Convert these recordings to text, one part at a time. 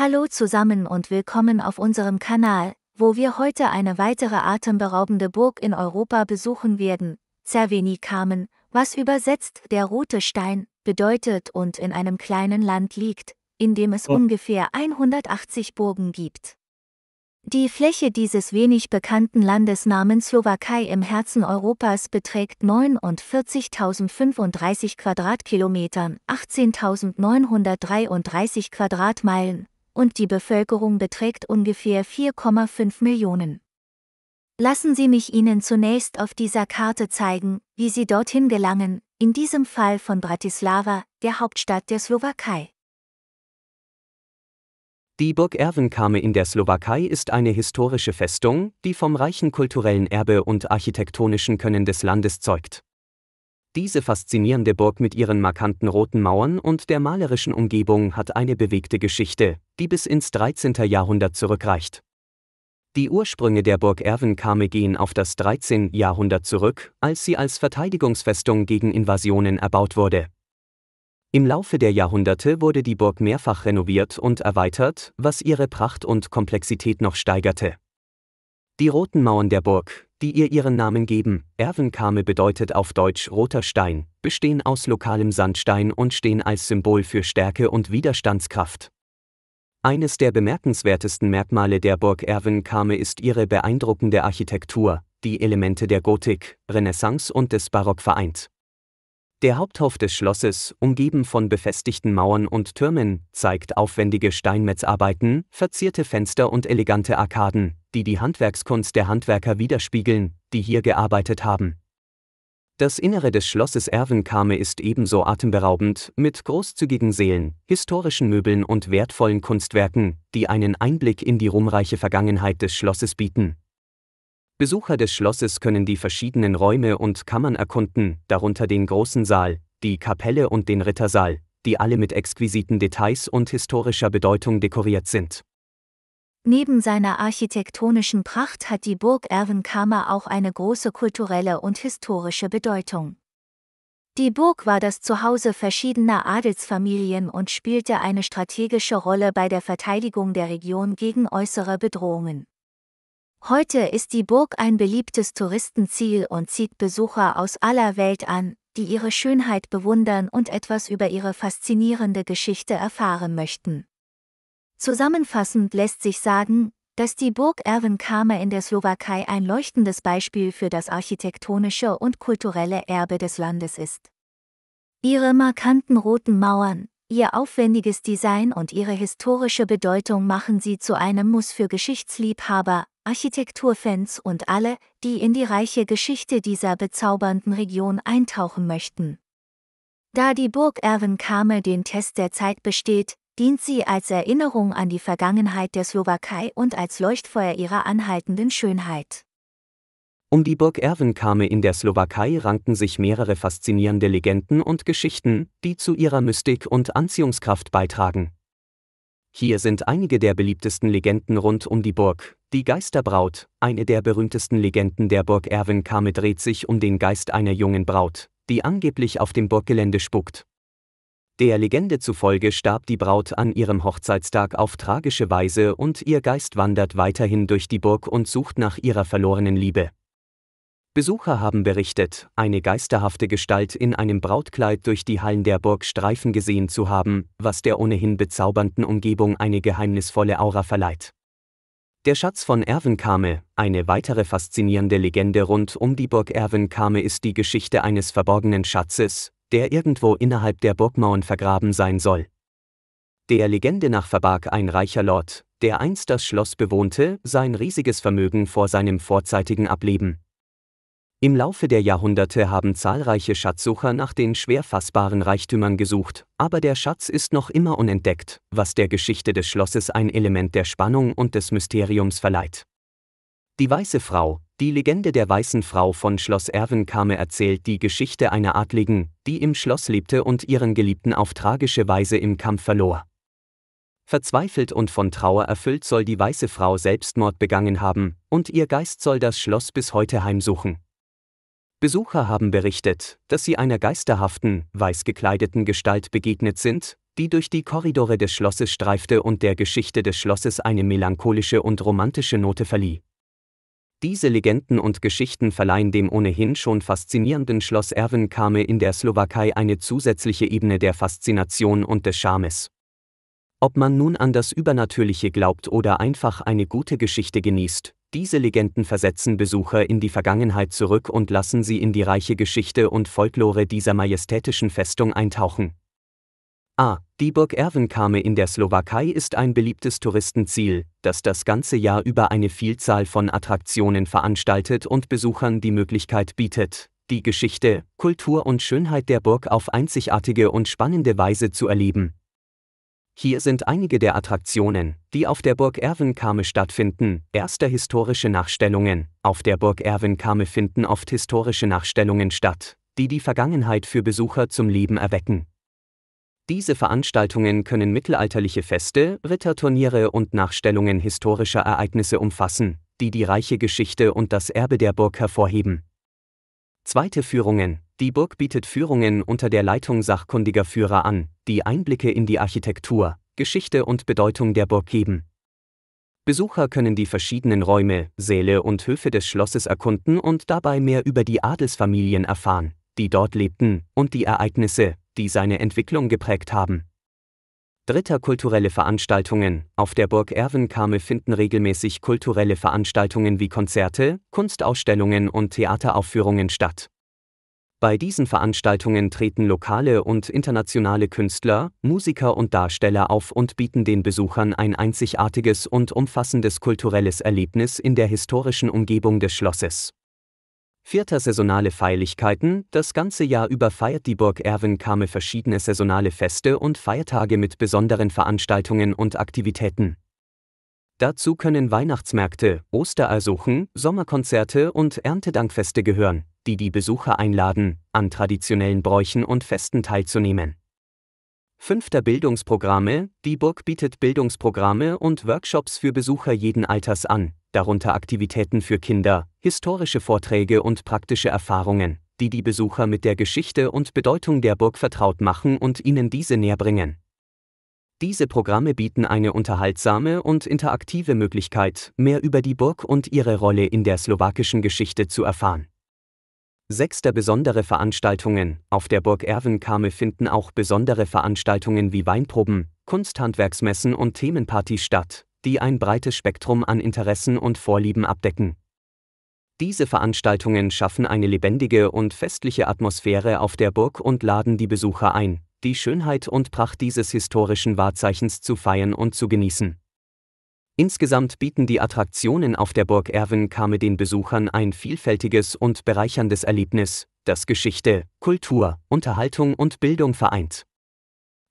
Hallo zusammen und willkommen auf unserem Kanal, wo wir heute eine weitere atemberaubende Burg in Europa besuchen werden, Cerveni Kamen, was übersetzt der rote Stein bedeutet und in einem kleinen Land liegt, in dem es oh. ungefähr 180 Burgen gibt. Die Fläche dieses wenig bekannten Landes namens Slowakei im Herzen Europas beträgt 49.035 Quadratkilometern, 18.933 Quadratmeilen, und die Bevölkerung beträgt ungefähr 4,5 Millionen. Lassen Sie mich Ihnen zunächst auf dieser Karte zeigen, wie Sie dorthin gelangen, in diesem Fall von Bratislava, der Hauptstadt der Slowakei. Die Burg Erwenkame in der Slowakei ist eine historische Festung, die vom reichen kulturellen Erbe und architektonischen Können des Landes zeugt. Diese faszinierende Burg mit ihren markanten roten Mauern und der malerischen Umgebung hat eine bewegte Geschichte, die bis ins 13. Jahrhundert zurückreicht. Die Ursprünge der Burg Erwenkame gehen auf das 13. Jahrhundert zurück, als sie als Verteidigungsfestung gegen Invasionen erbaut wurde. Im Laufe der Jahrhunderte wurde die Burg mehrfach renoviert und erweitert, was ihre Pracht und Komplexität noch steigerte. Die roten Mauern der Burg, die ihr ihren Namen geben. Ervenkame bedeutet auf Deutsch roter Stein, bestehen aus lokalem Sandstein und stehen als Symbol für Stärke und Widerstandskraft. Eines der bemerkenswertesten Merkmale der Burg Ervenkame ist ihre beeindruckende Architektur, die Elemente der Gotik, Renaissance und des Barock vereint. Der Haupthof des Schlosses, umgeben von befestigten Mauern und Türmen, zeigt aufwendige Steinmetzarbeiten, verzierte Fenster und elegante Arkaden, die die Handwerkskunst der Handwerker widerspiegeln, die hier gearbeitet haben. Das Innere des Schlosses Erwenkame ist ebenso atemberaubend, mit großzügigen Seelen, historischen Möbeln und wertvollen Kunstwerken, die einen Einblick in die ruhmreiche Vergangenheit des Schlosses bieten. Besucher des Schlosses können die verschiedenen Räume und Kammern erkunden, darunter den großen Saal, die Kapelle und den Rittersaal, die alle mit exquisiten Details und historischer Bedeutung dekoriert sind. Neben seiner architektonischen Pracht hat die Burg Ervenkammer auch eine große kulturelle und historische Bedeutung. Die Burg war das Zuhause verschiedener Adelsfamilien und spielte eine strategische Rolle bei der Verteidigung der Region gegen äußere Bedrohungen. Heute ist die Burg ein beliebtes Touristenziel und zieht Besucher aus aller Welt an, die ihre Schönheit bewundern und etwas über ihre faszinierende Geschichte erfahren möchten. Zusammenfassend lässt sich sagen, dass die Burg Erwin-Kame in der Slowakei ein leuchtendes Beispiel für das architektonische und kulturelle Erbe des Landes ist. Ihre markanten roten Mauern, ihr aufwendiges Design und ihre historische Bedeutung machen sie zu einem Muss für Geschichtsliebhaber, Architekturfans und alle, die in die reiche Geschichte dieser bezaubernden Region eintauchen möchten. Da die Burg Erwenkame den Test der Zeit besteht, dient sie als Erinnerung an die Vergangenheit der Slowakei und als Leuchtfeuer ihrer anhaltenden Schönheit. Um die Burg Erwenkame in der Slowakei ranken sich mehrere faszinierende Legenden und Geschichten, die zu ihrer Mystik und Anziehungskraft beitragen. Hier sind einige der beliebtesten Legenden rund um die Burg. Die Geisterbraut, eine der berühmtesten Legenden der Burg Erwin-Kame dreht sich um den Geist einer jungen Braut, die angeblich auf dem Burggelände spuckt. Der Legende zufolge starb die Braut an ihrem Hochzeitstag auf tragische Weise und ihr Geist wandert weiterhin durch die Burg und sucht nach ihrer verlorenen Liebe. Besucher haben berichtet, eine geisterhafte Gestalt in einem Brautkleid durch die Hallen der Burg streifen gesehen zu haben, was der ohnehin bezaubernden Umgebung eine geheimnisvolle Aura verleiht. Der Schatz von Erwenkame, eine weitere faszinierende Legende rund um die Burg Erwenkame ist die Geschichte eines verborgenen Schatzes, der irgendwo innerhalb der Burgmauern vergraben sein soll. Der Legende nach verbarg ein reicher Lord, der einst das Schloss bewohnte, sein riesiges Vermögen vor seinem vorzeitigen Ableben. Im Laufe der Jahrhunderte haben zahlreiche Schatzsucher nach den schwer fassbaren Reichtümern gesucht, aber der Schatz ist noch immer unentdeckt, was der Geschichte des Schlosses ein Element der Spannung und des Mysteriums verleiht. Die Weiße Frau, die Legende der Weißen Frau von Schloss Erwenkame erzählt die Geschichte einer Adligen, die im Schloss lebte und ihren Geliebten auf tragische Weise im Kampf verlor. Verzweifelt und von Trauer erfüllt soll die Weiße Frau Selbstmord begangen haben, und ihr Geist soll das Schloss bis heute heimsuchen. Besucher haben berichtet, dass sie einer geisterhaften, weiß gekleideten Gestalt begegnet sind, die durch die Korridore des Schlosses streifte und der Geschichte des Schlosses eine melancholische und romantische Note verlieh. Diese Legenden und Geschichten verleihen dem ohnehin schon faszinierenden Schloss Erwin-Kame in der Slowakei eine zusätzliche Ebene der Faszination und des Charmes. Ob man nun an das Übernatürliche glaubt oder einfach eine gute Geschichte genießt, diese Legenden versetzen Besucher in die Vergangenheit zurück und lassen sie in die reiche Geschichte und Folklore dieser majestätischen Festung eintauchen. A. Die Burg Erwenkame in der Slowakei ist ein beliebtes Touristenziel, das das ganze Jahr über eine Vielzahl von Attraktionen veranstaltet und Besuchern die Möglichkeit bietet, die Geschichte, Kultur und Schönheit der Burg auf einzigartige und spannende Weise zu erleben hier sind einige der Attraktionen, die auf der Burg Erwenkame stattfinden. Erste historische Nachstellungen. Auf der Burg Erwenkame finden oft historische Nachstellungen statt, die die Vergangenheit für Besucher zum Leben erwecken. Diese Veranstaltungen können mittelalterliche Feste, Ritterturniere und Nachstellungen historischer Ereignisse umfassen, die die reiche Geschichte und das Erbe der Burg hervorheben. Zweite Führungen. Die Burg bietet Führungen unter der Leitung sachkundiger Führer an, die Einblicke in die Architektur, Geschichte und Bedeutung der Burg geben. Besucher können die verschiedenen Räume, Säle und Höfe des Schlosses erkunden und dabei mehr über die Adelsfamilien erfahren, die dort lebten, und die Ereignisse, die seine Entwicklung geprägt haben. Dritter kulturelle Veranstaltungen. Auf der Burg Erwenkame finden regelmäßig kulturelle Veranstaltungen wie Konzerte, Kunstausstellungen und Theateraufführungen statt. Bei diesen Veranstaltungen treten lokale und internationale Künstler, Musiker und Darsteller auf und bieten den Besuchern ein einzigartiges und umfassendes kulturelles Erlebnis in der historischen Umgebung des Schlosses. Vierter saisonale Feierlichkeiten. Das ganze Jahr über feiert die Burg Erwenkame verschiedene saisonale Feste und Feiertage mit besonderen Veranstaltungen und Aktivitäten. Dazu können Weihnachtsmärkte, Osterersuchen, Sommerkonzerte und Erntedankfeste gehören die die Besucher einladen, an traditionellen Bräuchen und Festen teilzunehmen. Fünfter Bildungsprogramme. Die Burg bietet Bildungsprogramme und Workshops für Besucher jeden Alters an, darunter Aktivitäten für Kinder, historische Vorträge und praktische Erfahrungen, die die Besucher mit der Geschichte und Bedeutung der Burg vertraut machen und ihnen diese näherbringen. Diese Programme bieten eine unterhaltsame und interaktive Möglichkeit, mehr über die Burg und ihre Rolle in der slowakischen Geschichte zu erfahren. Sechster besondere Veranstaltungen. Auf der Burg Erwenkame finden auch besondere Veranstaltungen wie Weinproben, Kunsthandwerksmessen und Themenpartys statt, die ein breites Spektrum an Interessen und Vorlieben abdecken. Diese Veranstaltungen schaffen eine lebendige und festliche Atmosphäre auf der Burg und laden die Besucher ein, die Schönheit und Pracht dieses historischen Wahrzeichens zu feiern und zu genießen. Insgesamt bieten die Attraktionen auf der Burg Erwin Kame den Besuchern ein vielfältiges und bereicherndes Erlebnis, das Geschichte, Kultur, Unterhaltung und Bildung vereint.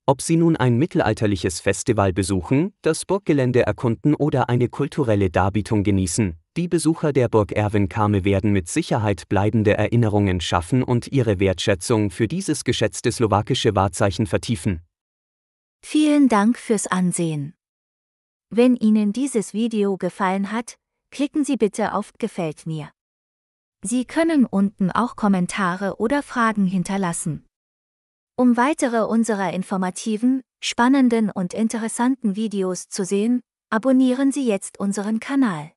Ob Sie nun ein mittelalterliches Festival besuchen, das Burggelände erkunden oder eine kulturelle Darbietung genießen, die Besucher der Burg Erwin-Kame werden mit Sicherheit bleibende Erinnerungen schaffen und ihre Wertschätzung für dieses geschätzte slowakische Wahrzeichen vertiefen. Vielen Dank fürs Ansehen. Wenn Ihnen dieses Video gefallen hat, klicken Sie bitte auf Gefällt mir. Sie können unten auch Kommentare oder Fragen hinterlassen. Um weitere unserer informativen, spannenden und interessanten Videos zu sehen, abonnieren Sie jetzt unseren Kanal.